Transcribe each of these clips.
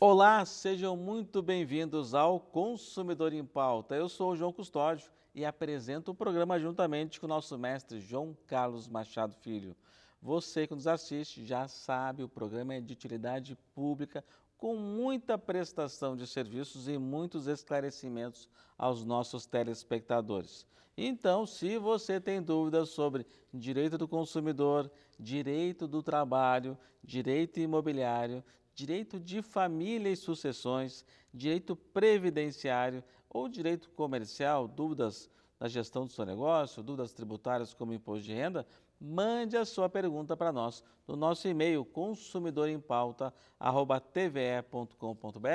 Olá, sejam muito bem-vindos ao Consumidor em Pauta. Eu sou o João Custódio e apresento o programa juntamente com o nosso mestre João Carlos Machado Filho. Você que nos assiste já sabe, o programa é de utilidade pública, com muita prestação de serviços e muitos esclarecimentos aos nossos telespectadores. Então, se você tem dúvidas sobre direito do consumidor, direito do trabalho, direito imobiliário, direito de família e sucessões, direito previdenciário ou direito comercial, dúvidas na gestão do seu negócio, dúvidas tributárias como imposto de renda, mande a sua pergunta para nós no nosso e-mail consumidoremPauta@tve.com.br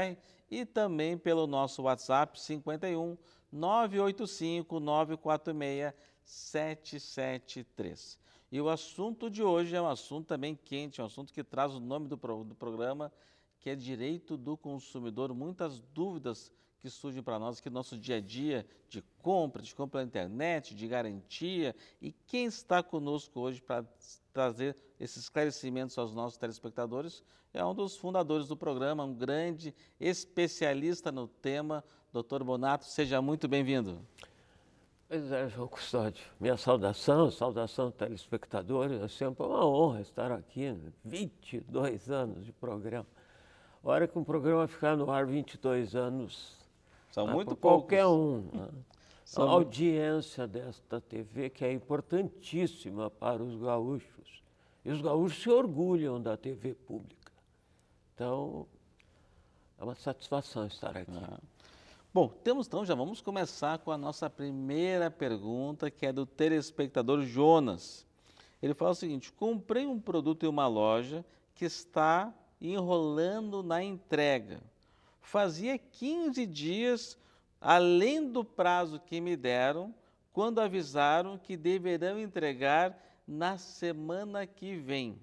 e também pelo nosso WhatsApp 51 985 946 773. E o assunto de hoje é um assunto também quente, um assunto que traz o nome do, pro, do programa, que é direito do consumidor. Muitas dúvidas que surgem para nós aqui no nosso dia a dia de compra, de compra na internet, de garantia. E quem está conosco hoje para trazer esses esclarecimentos aos nossos telespectadores é um dos fundadores do programa, um grande especialista no tema, doutor Bonato. Seja muito bem-vindo. Pois é, João Custódio. Minha saudação, saudação telespectadores. É sempre uma honra estar aqui. 22 né? anos de programa. A hora que um programa ficar no ar 22 anos são tá? muito Qualquer poucos. Qualquer um. Né? São... A audiência desta TV, que é importantíssima para os gaúchos. E os gaúchos se orgulham da TV pública. Então, é uma satisfação estar aqui. Bom, temos então, já vamos começar com a nossa primeira pergunta, que é do telespectador Jonas. Ele fala o seguinte: comprei um produto em uma loja que está enrolando na entrega fazia 15 dias além do prazo que me deram, quando avisaram que deverão entregar na semana que vem.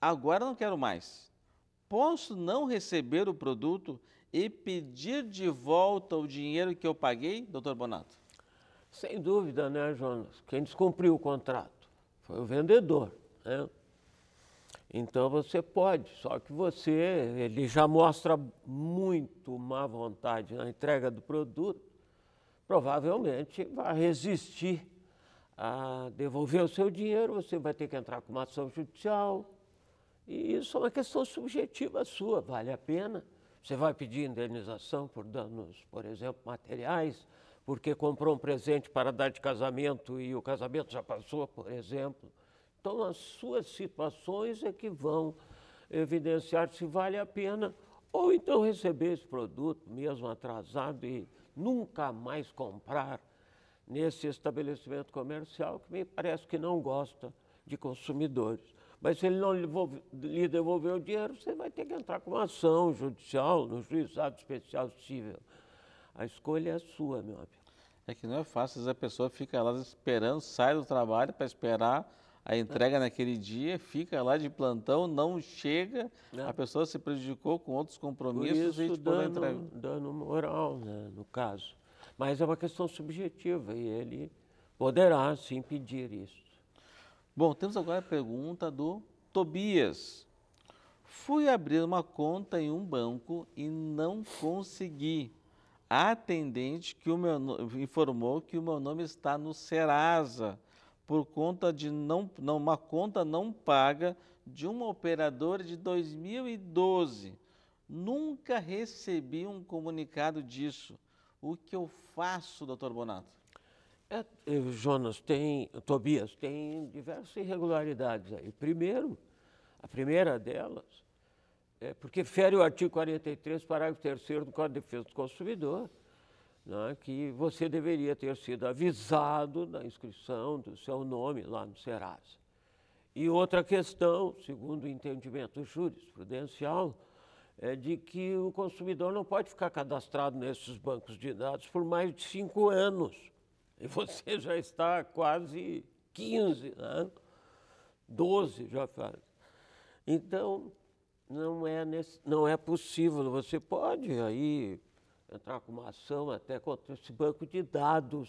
Agora não quero mais. Posso não receber o produto e pedir de volta o dinheiro que eu paguei, doutor Bonato? Sem dúvida, né, Jonas? Quem descumpriu o contrato foi o vendedor. Né? Então você pode, só que você, ele já mostra muito má vontade na entrega do produto, provavelmente vai resistir a devolver o seu dinheiro, você vai ter que entrar com uma ação judicial. E isso é uma questão subjetiva sua, vale a pena? Você vai pedir indenização por danos, por exemplo, materiais, porque comprou um presente para dar de casamento e o casamento já passou, por exemplo. Então, as suas situações é que vão evidenciar se vale a pena ou então receber esse produto mesmo atrasado e nunca mais comprar nesse estabelecimento comercial que me parece que não gosta de consumidores. Mas se ele não lhe devolver o dinheiro, você vai ter que entrar com uma ação judicial no juizado especial civil. A escolha é sua, meu amigo. É que não é fácil, a pessoa fica lá esperando, sai do trabalho para esperar a entrega naquele dia, fica lá de plantão, não chega, né? a pessoa se prejudicou com outros compromissos Por isso, e dano, entrega. dano moral, né, no caso. Mas é uma questão subjetiva e ele poderá sim pedir isso. Bom, temos agora a pergunta do Tobias. Fui abrir uma conta em um banco e não consegui. A atendente que o meu, informou que o meu nome está no Serasa por conta de não, não, uma conta não paga de uma operadora de 2012. Nunca recebi um comunicado disso. O que eu faço, doutor Bonato? É, Jonas, tem, Tobias, tem diversas irregularidades aí. Primeiro, a primeira delas é porque fere o artigo 43, parágrafo 3 do Código de Defesa do Consumidor né, que você deveria ter sido avisado da inscrição do seu nome lá no Serasa. E outra questão, segundo o entendimento jurisprudencial, é de que o consumidor não pode ficar cadastrado nesses bancos de dados por mais de cinco anos. E você já está quase 15, né? 12 já faz. Então, não é, nesse, não é possível. Você pode aí entrar com uma ação até contra esse banco de dados,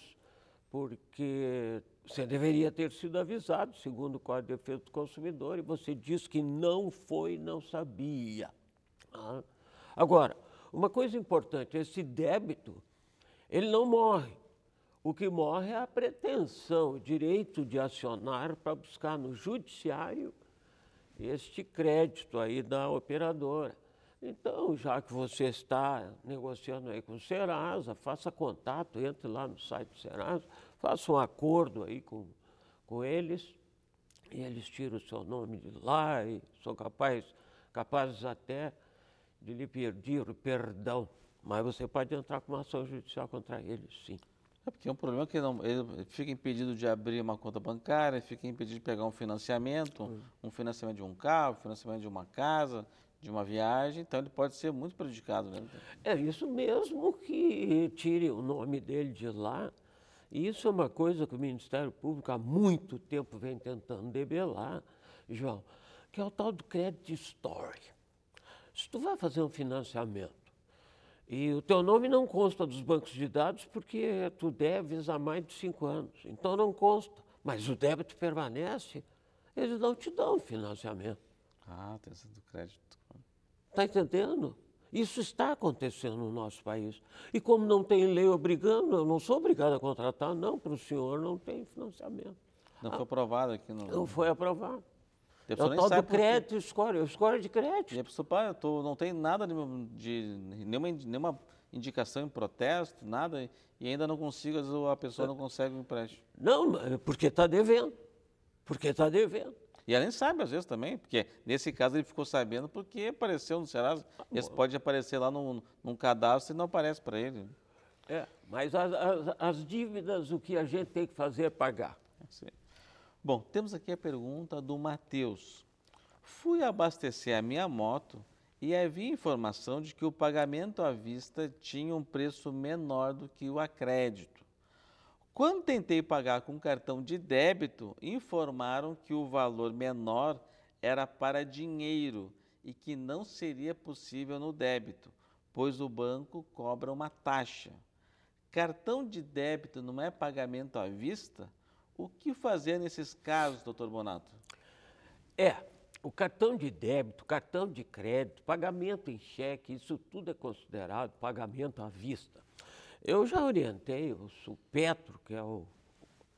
porque você deveria ter sido avisado, segundo o Código de Defesa do Consumidor, e você diz que não foi, não sabia. Ah. Agora, uma coisa importante, esse débito, ele não morre. O que morre é a pretensão, o direito de acionar para buscar no judiciário este crédito aí da operadora. Então, já que você está negociando aí com o Serasa, faça contato, entre lá no site do Serasa, faça um acordo aí com, com eles, e eles tiram o seu nome de lá, e são capazes, capazes até de lhe pedir o perdão. Mas você pode entrar com uma ação judicial contra eles, sim. É porque é um problema que não, ele fica impedido de abrir uma conta bancária, fica impedido de pegar um financiamento, um financiamento de um carro, um financiamento de uma casa, de uma viagem, então ele pode ser muito prejudicado. Né? É isso mesmo que tire o nome dele de lá. E isso é uma coisa que o Ministério Público há muito tempo vem tentando debelar, João, que é o tal do crédito story. Se tu vai fazer um financiamento e o teu nome não consta dos bancos de dados porque tu deves há mais de cinco anos, então não consta, mas o débito permanece, eles não te dão financiamento. Ah, tem do crédito. Está entendendo? Isso está acontecendo no nosso país. E como não tem lei obrigando, eu não sou obrigado a contratar, não, para o senhor não tem financiamento. Não ah, foi aprovado aqui no. Não foi aprovado. É o tal do crédito, escolha, escolha é de crédito. E a pessoa, pai, eu tô, não tem nada de, de nenhuma, nenhuma indicação em protesto, nada, e ainda não consigo, a pessoa é. não consegue o empréstimo. Não, é porque está devendo. Porque está devendo. E além sabe, às vezes, também, porque nesse caso ele ficou sabendo porque apareceu no Serasa. Esse pode aparecer lá num, num cadastro e não aparece para ele. É, mas as, as, as, dívidas, o que a gente tem que fazer é pagar. É Sim. Bom, temos aqui a pergunta do Matheus. Fui abastecer a minha moto e havia informação de que o pagamento à vista tinha um preço menor do que o a crédito. Quando tentei pagar com cartão de débito, informaram que o valor menor era para dinheiro e que não seria possível no débito, pois o banco cobra uma taxa. Cartão de débito não é pagamento à vista? O que fazer nesses casos, doutor Bonato? É, o cartão de débito, cartão de crédito, pagamento em cheque, isso tudo é considerado pagamento à vista. Eu já orientei o Supetro, que é o,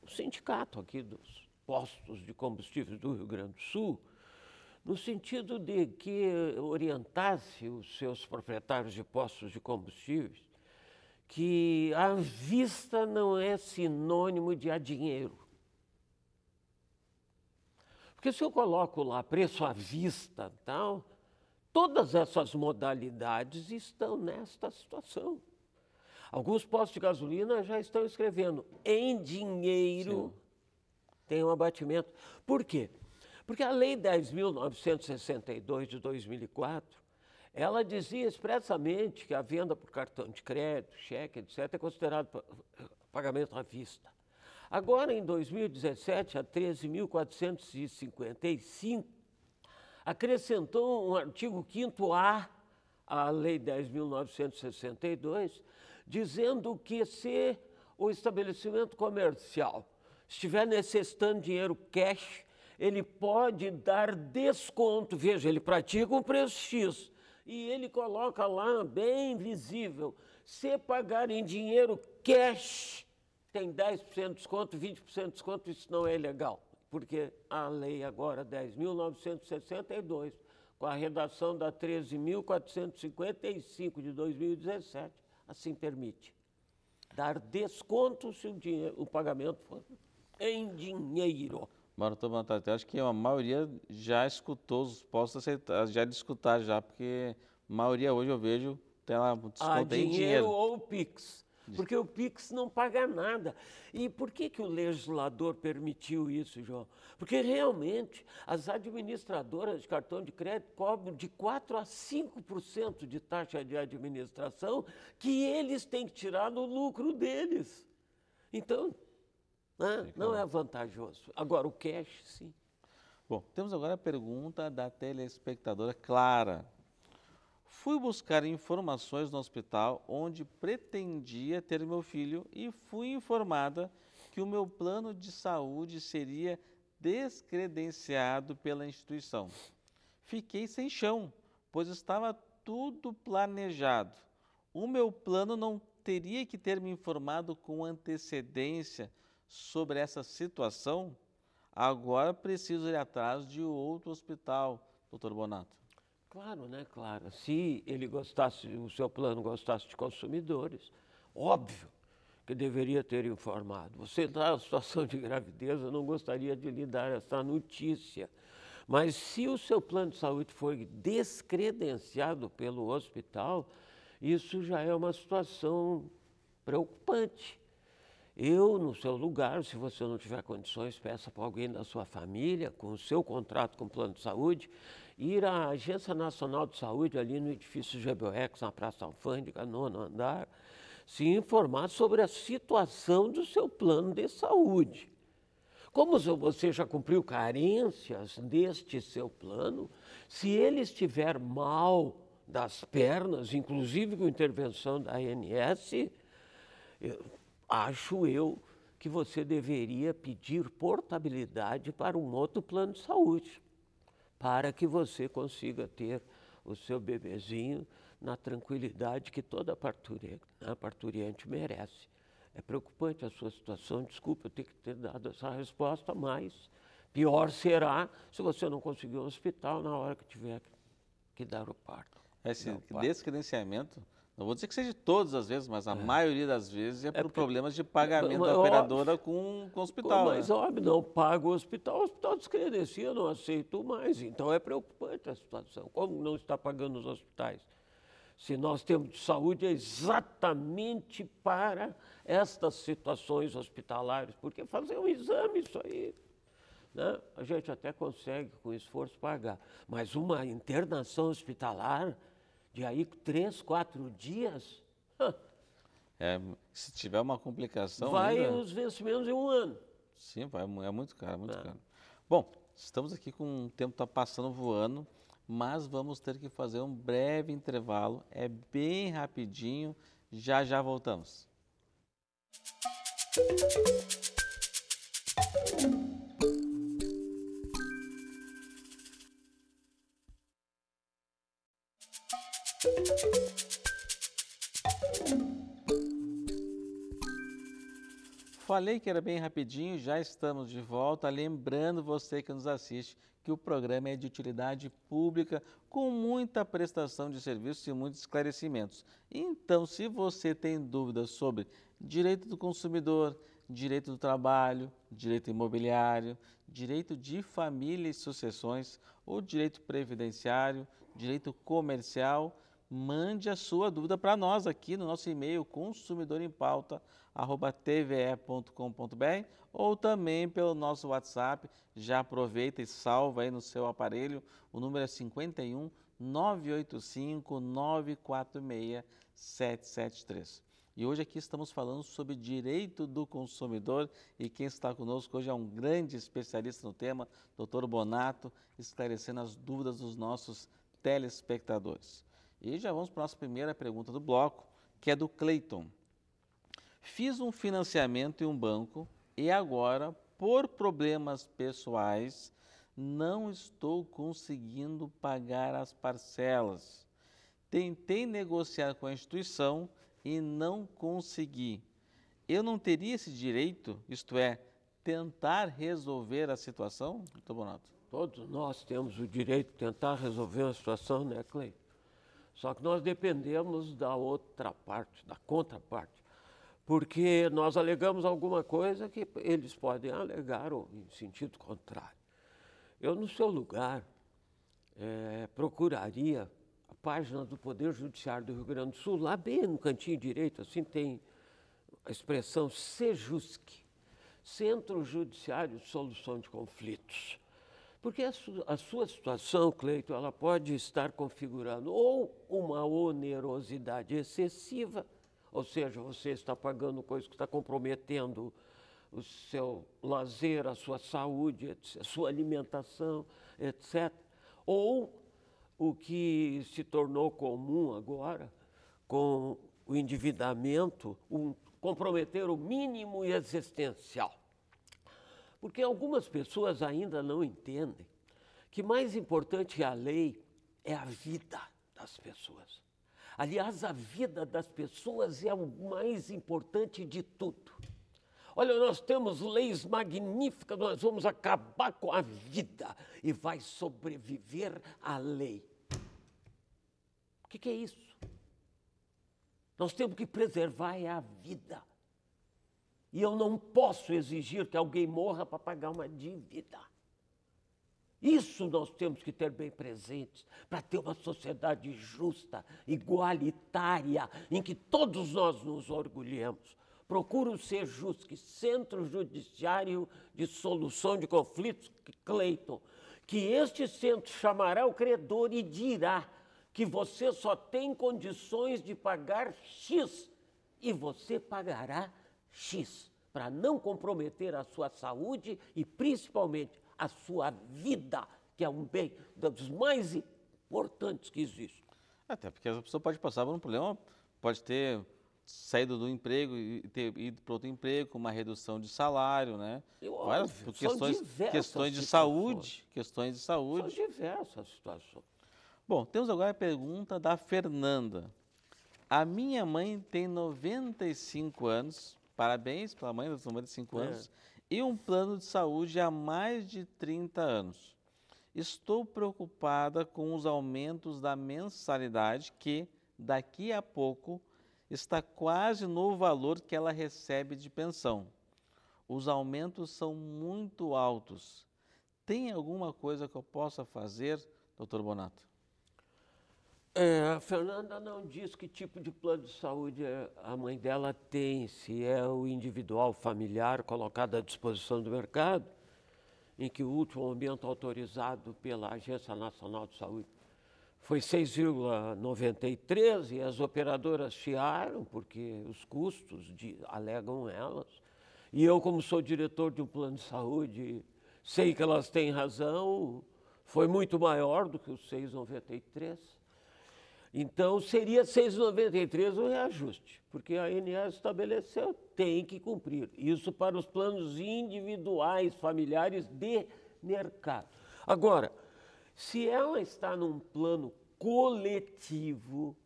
o sindicato aqui dos postos de combustíveis do Rio Grande do Sul, no sentido de que orientasse os seus proprietários de postos de combustíveis que a vista não é sinônimo de a dinheiro. Porque se eu coloco lá preço à vista, tal, todas essas modalidades estão nesta situação. Alguns postos de gasolina já estão escrevendo em dinheiro Sim. tem um abatimento. Por quê? Porque a Lei 10.962 de 2004, ela dizia expressamente que a venda por cartão de crédito, cheque, etc., é considerado pagamento à vista. Agora, em 2017, a 13.455, acrescentou um artigo 5A à Lei 10.962, dizendo que se o estabelecimento comercial estiver necessitando dinheiro cash, ele pode dar desconto. Veja, ele pratica um preço X e ele coloca lá, bem visível, se pagar em dinheiro cash, tem 10% de desconto, 20% de desconto, isso não é legal, porque a lei agora 10.962, com a redação da 13.455 de 2017, assim permite. Dar desconto se o, dinheiro, o pagamento for em dinheiro. Marta Bantati, acho que a maioria já escutou posso aceitar, já de escutar já, porque a maioria hoje eu vejo tem lá desconto a ah, dinheiro, em dinheiro. ou Pix porque o Pix não paga nada. E por que, que o legislador permitiu isso, João? Porque realmente as administradoras de cartão de crédito cobram de 4 a 5% de taxa de administração que eles têm que tirar no lucro deles. Então, né, não é vantajoso. Agora, o cash, sim. Bom, temos agora a pergunta da telespectadora Clara. Fui buscar informações no hospital onde pretendia ter meu filho e fui informada que o meu plano de saúde seria descredenciado pela instituição. Fiquei sem chão, pois estava tudo planejado. O meu plano não teria que ter me informado com antecedência sobre essa situação? Agora preciso ir atrás de outro hospital, doutor Bonato. Claro, né, Clara? Se ele gostasse, o seu plano gostasse de consumidores, óbvio que deveria ter informado. Você está em situação de gravidez, eu não gostaria de lhe dar essa notícia. Mas se o seu plano de saúde foi descredenciado pelo hospital, isso já é uma situação preocupante. Eu, no seu lugar, se você não tiver condições, peça para alguém da sua família, com o seu contrato com o plano de saúde, ir à Agência Nacional de Saúde, ali no edifício GBOX, na Praça Alfândega, nono andar, se informar sobre a situação do seu plano de saúde. Como você já cumpriu carências deste seu plano, se ele estiver mal das pernas, inclusive com intervenção da ANS, eu, acho eu que você deveria pedir portabilidade para um outro plano de saúde para que você consiga ter o seu bebezinho na tranquilidade que toda parturiente parturiante merece. É preocupante a sua situação, desculpa eu ter que ter dado essa resposta, mas pior será se você não conseguir um hospital na hora que tiver que dar o parto. É, Esse descredenciamento não vou dizer que seja todas as vezes, mas a é. maioria das vezes é, é por porque... problemas de pagamento mas, da operadora com, com o hospital. Mas, né? óbvio, não paga o hospital, o hospital descredencia, não aceito mais. Então é preocupante a situação. Como não está pagando os hospitais? Se nós temos saúde é exatamente para estas situações hospitalares, porque fazer um exame, isso aí né? a gente até consegue, com esforço, pagar. Mas uma internação hospitalar de aí três, quatro dias. É, se tiver uma complicação. Vai ainda... os vencimentos em um ano. Sim, vai é muito caro, é muito é. caro. Bom, estamos aqui com o tempo está passando voando, mas vamos ter que fazer um breve intervalo. É bem rapidinho. Já já voltamos. Música Falei que era bem rapidinho, já estamos de volta. Lembrando você que nos assiste que o programa é de utilidade pública, com muita prestação de serviços e muitos esclarecimentos. Então, se você tem dúvidas sobre direito do consumidor, direito do trabalho, direito imobiliário, direito de família e sucessões, ou direito previdenciário, direito comercial, mande a sua dúvida para nós aqui no nosso e-mail consumidoremPauta@tve.com.br ou também pelo nosso WhatsApp. Já aproveita e salva aí no seu aparelho. O número é 51 985 946 773. E hoje aqui estamos falando sobre direito do consumidor e quem está conosco hoje é um grande especialista no tema, Dr. Bonato, esclarecendo as dúvidas dos nossos telespectadores. E já vamos para a nossa primeira pergunta do bloco, que é do Cleiton. Fiz um financiamento em um banco e agora, por problemas pessoais, não estou conseguindo pagar as parcelas. Tentei negociar com a instituição e não consegui. Eu não teria esse direito, isto é, tentar resolver a situação, doutor Bonato? Todos nós temos o direito de tentar resolver a situação, né, Cleiton? Só que nós dependemos da outra parte, da contraparte, porque nós alegamos alguma coisa que eles podem alegar ou em sentido contrário. Eu, no seu lugar, é, procuraria a página do Poder Judiciário do Rio Grande do Sul, lá bem no cantinho direito, assim tem a expressão CEJUSC, Centro Judiciário de Solução de Conflitos. Porque a, su a sua situação, Cleito, ela pode estar configurando ou uma onerosidade excessiva, ou seja, você está pagando coisa que está comprometendo o seu lazer, a sua saúde, a sua alimentação, etc. Ou o que se tornou comum agora com o endividamento, um, comprometer o mínimo existencial. Porque algumas pessoas ainda não entendem que mais importante que a lei é a vida das pessoas. Aliás, a vida das pessoas é o mais importante de tudo. Olha, nós temos leis magníficas, nós vamos acabar com a vida e vai sobreviver a lei. O que, que é isso? Nós temos que preservar é a vida. E eu não posso exigir que alguém morra para pagar uma dívida. Isso nós temos que ter bem presente para ter uma sociedade justa, igualitária, em que todos nós nos orgulhemos. Procuro ser justo, que Centro Judiciário de Solução de Conflitos, Cleiton, que este centro chamará o credor e dirá que você só tem condições de pagar X e você pagará X, para não comprometer a sua saúde e principalmente a sua vida, que é um bem dos mais importantes que existe. Até porque a pessoa pode passar por um problema, pode ter saído do emprego e ter ido para outro emprego, com uma redução de salário, né? Eu, Várias óbvio, questões, questões de saúde, questões de saúde. São diversas situações. Bom, temos agora a pergunta da Fernanda. A minha mãe tem 95 anos Parabéns pela mãe, dos Mãe, de 5 é. anos. E um plano de saúde há mais de 30 anos. Estou preocupada com os aumentos da mensalidade que, daqui a pouco, está quase no valor que ela recebe de pensão. Os aumentos são muito altos. Tem alguma coisa que eu possa fazer, doutor Bonato? É, a Fernanda não diz que tipo de plano de saúde é, a mãe dela tem, se é o individual familiar colocado à disposição do mercado, em que o último aumento autorizado pela Agência Nacional de Saúde foi 6,93 e as operadoras chiaram porque os custos de, alegam elas. E eu, como sou diretor de um plano de saúde, sei que elas têm razão, foi muito maior do que os 6,93. Então, seria 6,93 o reajuste, porque a ANS estabeleceu, tem que cumprir. Isso para os planos individuais, familiares de mercado. Agora, se ela está num plano coletivo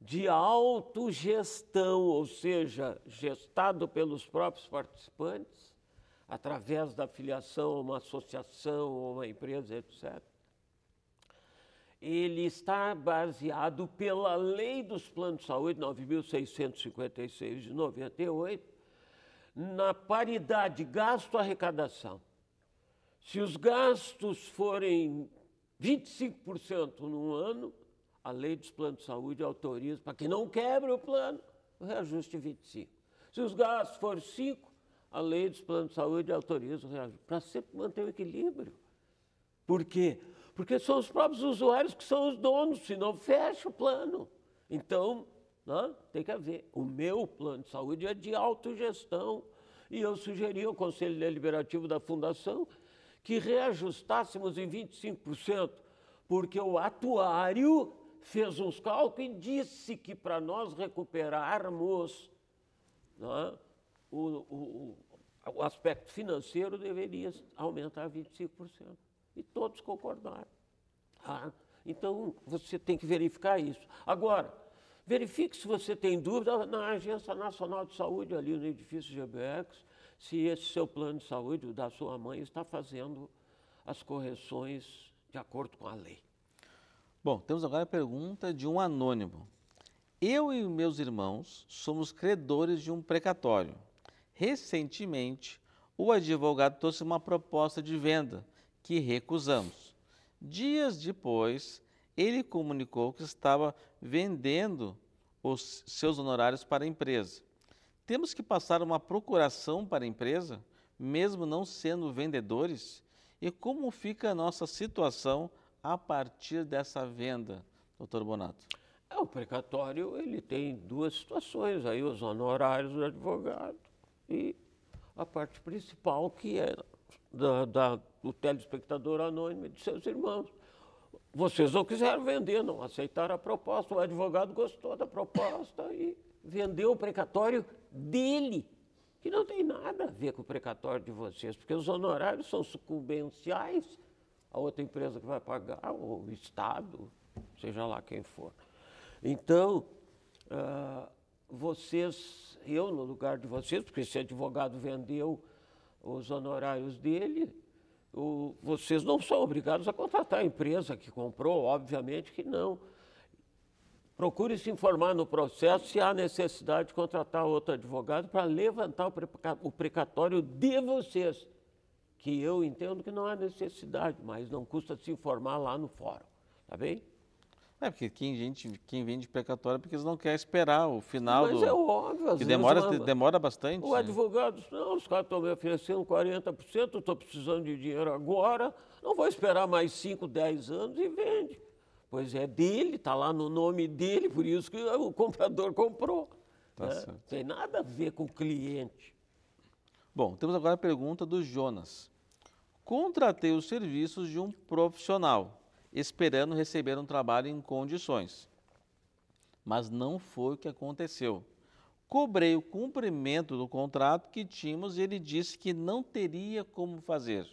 de autogestão, ou seja, gestado pelos próprios participantes, através da filiação a uma associação, a uma empresa, etc., ele está baseado pela lei dos planos de saúde 9656 de 98 na paridade gasto arrecadação. Se os gastos forem 25% no ano, a lei dos planos de saúde autoriza para que não quebre o plano, o reajuste de é 25. Se os gastos forem 5, a lei dos planos de saúde autoriza o reajuste para sempre manter o equilíbrio. Por quê? porque são os próprios usuários que são os donos, senão fecha o plano. Então, né, tem que haver. O meu plano de saúde é de autogestão. E eu sugeri ao Conselho Deliberativo da Fundação que reajustássemos em 25%, porque o atuário fez uns cálculos e disse que para nós recuperarmos né, o, o, o aspecto financeiro deveria aumentar 25%. E todos concordaram. Ah, então, você tem que verificar isso. Agora, verifique se você tem dúvida na Agência Nacional de Saúde, ali no edifício GBX, se esse seu plano de saúde, o da sua mãe, está fazendo as correções de acordo com a lei. Bom, temos agora a pergunta de um anônimo. Eu e meus irmãos somos credores de um precatório. Recentemente, o advogado trouxe uma proposta de venda que recusamos. Dias depois, ele comunicou que estava vendendo os seus honorários para a empresa. Temos que passar uma procuração para a empresa, mesmo não sendo vendedores? E como fica a nossa situação a partir dessa venda, doutor Bonato? É, o precatório ele tem duas situações, aí os honorários do advogado e a parte principal que é da, da o telespectador anônimo e de seus irmãos. Vocês não quiseram vender, não aceitaram a proposta. O advogado gostou da proposta e vendeu o precatório dele, que não tem nada a ver com o precatório de vocês, porque os honorários são sucumbenciais a outra empresa que vai pagar, ou o Estado, seja lá quem for. Então, uh, vocês, eu no lugar de vocês, porque esse advogado vendeu os honorários dele, o, vocês não são obrigados a contratar a empresa que comprou, obviamente que não. Procure se informar no processo se há necessidade de contratar outro advogado para levantar o precatório de vocês, que eu entendo que não há necessidade, mas não custa se informar lá no fórum, tá bem? É, porque quem, gente, quem vende precatório é porque eles não querem esperar o final Mas do... é óbvio, que demora, demora bastante. O advogado, não, os caras estão me oferecendo 40%, estou precisando de dinheiro agora, não vou esperar mais 5, 10 anos e vende. Pois é dele, está lá no nome dele, por isso que o comprador comprou. Tá né? certo. Tem nada a ver com o cliente. Bom, temos agora a pergunta do Jonas. Contratei os serviços de um profissional esperando receber um trabalho em condições. Mas não foi o que aconteceu. Cobrei o cumprimento do contrato que tínhamos e ele disse que não teria como fazer,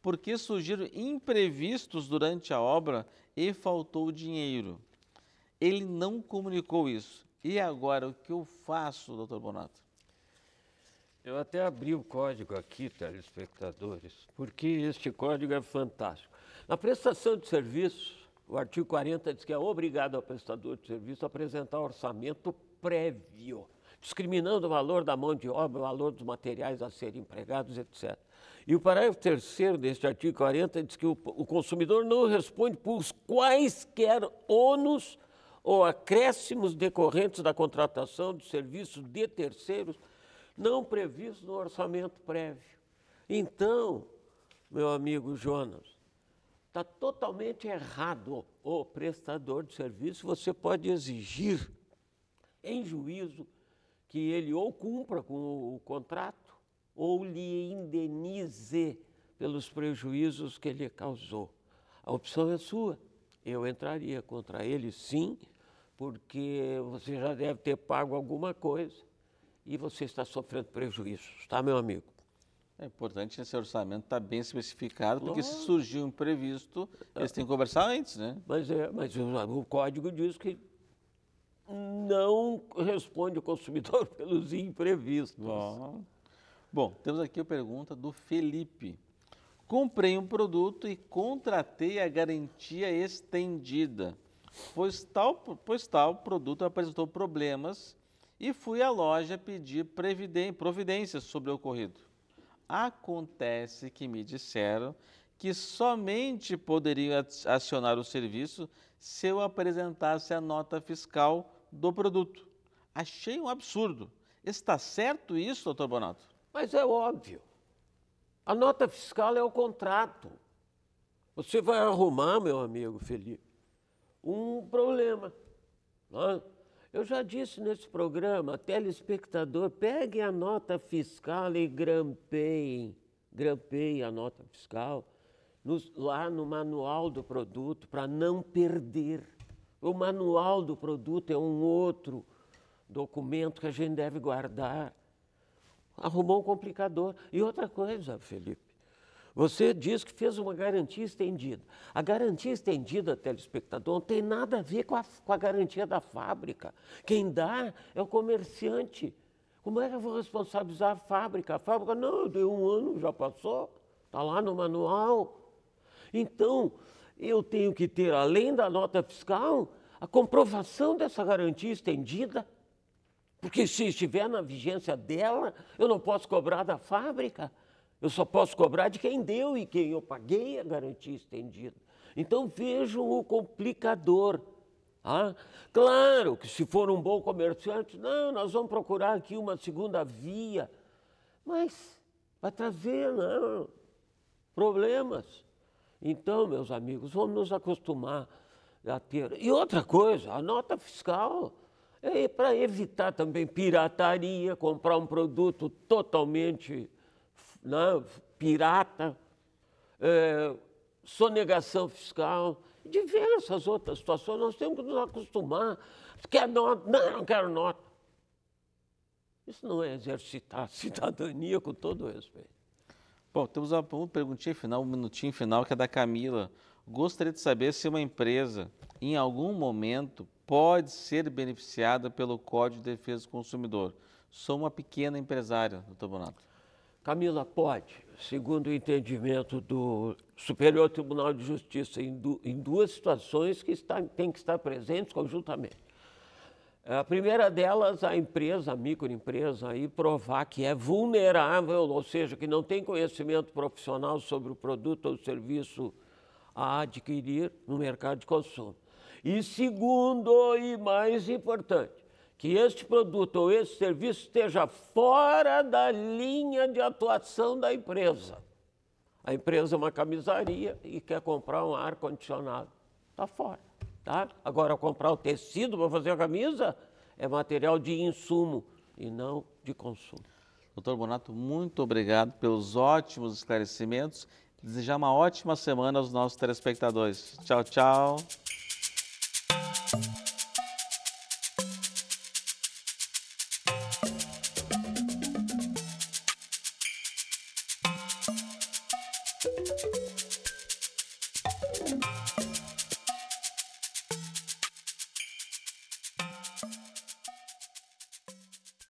porque surgiram imprevistos durante a obra e faltou dinheiro. Ele não comunicou isso. E agora o que eu faço, doutor Bonato? Eu até abri o código aqui, telespectadores, porque este código é fantástico. Na prestação de serviço, o artigo 40 diz que é obrigado ao prestador de serviço a apresentar orçamento prévio, discriminando o valor da mão de obra, o valor dos materiais a serem empregados, etc. E o parágrafo 3 deste artigo 40 diz que o, o consumidor não responde por quaisquer ônus ou acréscimos decorrentes da contratação de serviços de terceiros não previsto no orçamento prévio. Então, meu amigo Jonas, está totalmente errado o prestador de serviço. Você pode exigir, em juízo, que ele ou cumpra com o, o contrato ou lhe indenize pelos prejuízos que ele causou. A opção é sua. Eu entraria contra ele, sim, porque você já deve ter pago alguma coisa e você está sofrendo prejuízos, tá, meu amigo? É importante esse orçamento estar tá bem especificado, porque Lógico. se surgiu um imprevisto, eles têm que conversar antes, né? Mas, é, mas o, código diz que não responde o consumidor pelos imprevistos. Bom, Bom temos aqui a pergunta do Felipe. Comprei um produto e contratei a garantia estendida, pois tal, pois tal produto apresentou problemas e fui à loja pedir providências sobre o ocorrido. Acontece que me disseram que somente poderiam acionar o serviço se eu apresentasse a nota fiscal do produto. Achei um absurdo. Está certo isso, doutor Bonato? Mas é óbvio. A nota fiscal é o contrato. Você vai arrumar, meu amigo Felipe, um problema. Não é? Eu já disse nesse programa, telespectador, peguem a nota fiscal e grampeiem, grampeiem a nota fiscal lá no manual do produto para não perder. O manual do produto é um outro documento que a gente deve guardar. Arrumou um complicador. E outra coisa, Felipe, você diz que fez uma garantia estendida. A garantia estendida, telespectador, não tem nada a ver com a, com a garantia da fábrica. Quem dá é o comerciante. Como é que eu vou responsabilizar a fábrica? A fábrica, não, deu um ano, já passou, está lá no manual. Então, eu tenho que ter, além da nota fiscal, a comprovação dessa garantia estendida. Porque se estiver na vigência dela, eu não posso cobrar da fábrica. Eu só posso cobrar de quem deu e quem eu paguei a garantia estendida. Então vejam o complicador. Ah, claro que se for um bom comerciante, não, nós vamos procurar aqui uma segunda via. Mas vai trazer não, problemas. Então, meus amigos, vamos nos acostumar a ter. E outra coisa, a nota fiscal é para evitar também pirataria, comprar um produto totalmente né, pirata, é, sonegação fiscal, diversas outras situações. Nós temos que nos acostumar. Quer nota? Não, não quero nota. Isso não é exercitar a cidadania com todo respeito. Bom, temos uma perguntinha final, um minutinho final, que é da Camila. Gostaria de saber se uma empresa, em algum momento, pode ser beneficiada pelo Código de Defesa do Consumidor. Sou uma pequena empresária, doutor Bonato. Camila, pode. Segundo o entendimento do Superior Tribunal de Justiça, em, du em duas situações que está, tem que estar presentes conjuntamente. Eh, a primeira delas, a empresa, a microempresa, aí provar que é vulnerável, ou seja, que não tem conhecimento profissional sobre o produto ou serviço a adquirir no mercado de consumo. E segundo, e mais importante, que este produto ou esse serviço esteja fora da linha de atuação da empresa. A empresa é uma camisaria e quer comprar um ar-condicionado. Está fora. Tá? Agora, comprar o tecido para fazer a camisa é material de insumo e não de consumo. Doutor Bonato, muito obrigado pelos ótimos esclarecimentos. Desejar uma ótima semana aos nossos telespectadores. Tchau, tchau.